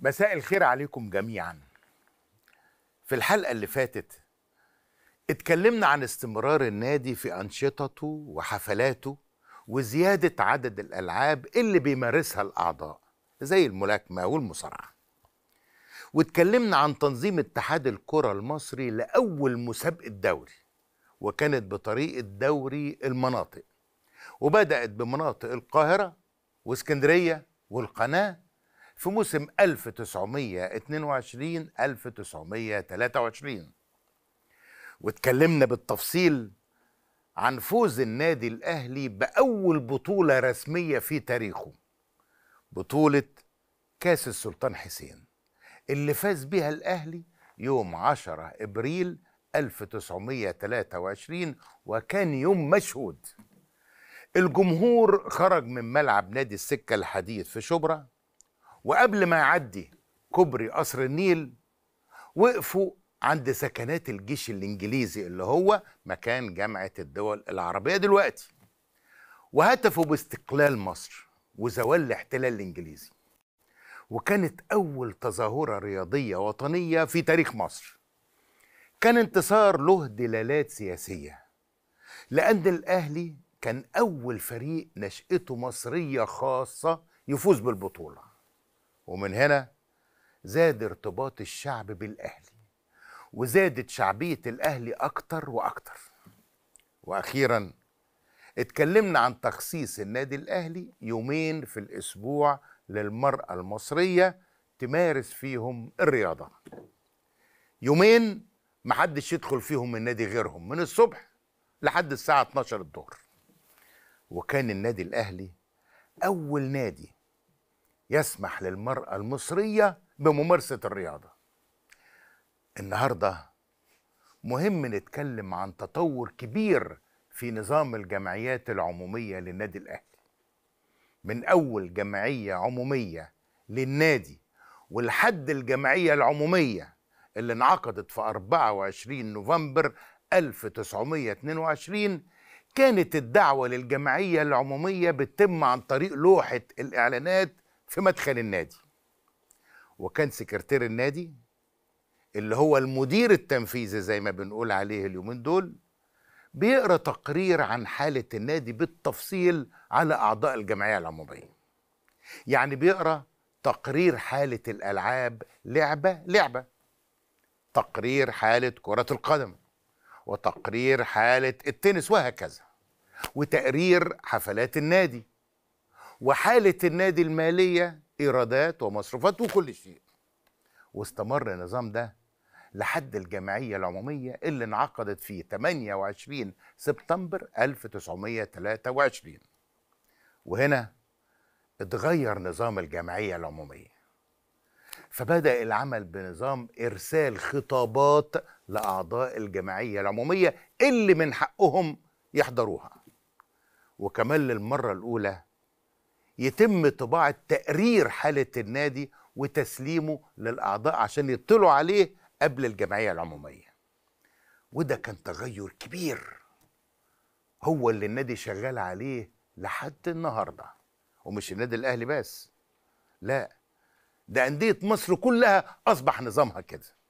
مساء الخير عليكم جميعا في الحلقة اللي فاتت اتكلمنا عن استمرار النادي في أنشطته وحفلاته وزيادة عدد الألعاب اللي بيمارسها الأعضاء زي الملاكمة والمصارعة واتكلمنا عن تنظيم اتحاد الكرة المصري لأول مسابقة دوري وكانت بطريقة دوري المناطق وبدأت بمناطق القاهرة واسكندرية والقناة في موسم 1922 1923 واتكلمنا بالتفصيل عن فوز النادي الأهلي بأول بطولة رسمية في تاريخه بطولة كاس السلطان حسين اللي فاز بها الأهلي يوم 10 إبريل 1923 وكان يوم مشهود الجمهور خرج من ملعب نادي السكة الحديد في شبرا وقبل ما يعدي كوبري قصر النيل وقفوا عند سكنات الجيش الانجليزي اللي هو مكان جامعه الدول العربيه دلوقتي وهتفوا باستقلال مصر وزوال الاحتلال الانجليزي وكانت اول تظاهره رياضيه وطنيه في تاريخ مصر كان انتصار له دلالات سياسيه لان الاهلي كان اول فريق نشاته مصريه خاصه يفوز بالبطوله ومن هنا زاد ارتباط الشعب بالأهلي وزادت شعبية الأهلي أكتر وأكتر وأخيرا اتكلمنا عن تخصيص النادي الأهلي يومين في الأسبوع للمرأة المصرية تمارس فيهم الرياضة يومين محدش يدخل فيهم النادي غيرهم من الصبح لحد الساعة 12 الظهر وكان النادي الأهلي أول نادي يسمح للمرأة المصرية بممارسة الرياضة النهاردة مهم نتكلم عن تطور كبير في نظام الجمعيات العمومية للنادي الأهلي من أول جمعية عمومية للنادي ولحد الجمعية العمومية اللي انعقدت في 24 نوفمبر 1922 كانت الدعوة للجمعية العمومية بتتم عن طريق لوحة الإعلانات في مدخل النادي وكان سكرتير النادي اللي هو المدير التنفيذي زي ما بنقول عليه اليومين دول بيقرا تقرير عن حاله النادي بالتفصيل على اعضاء الجمعيه العموميه يعني بيقرا تقرير حاله الالعاب لعبه لعبه تقرير حاله كره القدم وتقرير حاله التنس وهكذا وتقرير حفلات النادي وحالة النادي المالية إيرادات ومصروفات وكل شيء واستمر النظام ده لحد الجمعية العمومية اللي انعقدت في 28 سبتمبر 1923 وهنا اتغير نظام الجمعية العمومية فبدأ العمل بنظام إرسال خطابات لأعضاء الجمعية العمومية اللي من حقهم يحضروها وكمان للمرة الأولى يتم طباعة تقرير حالة النادي وتسليمه للأعضاء عشان يطلعوا عليه قبل الجمعية العمومية وده كان تغير كبير هو اللي النادي شغال عليه لحد النهاردة ومش النادي الأهلي بس لا ده أندية مصر كلها أصبح نظامها كده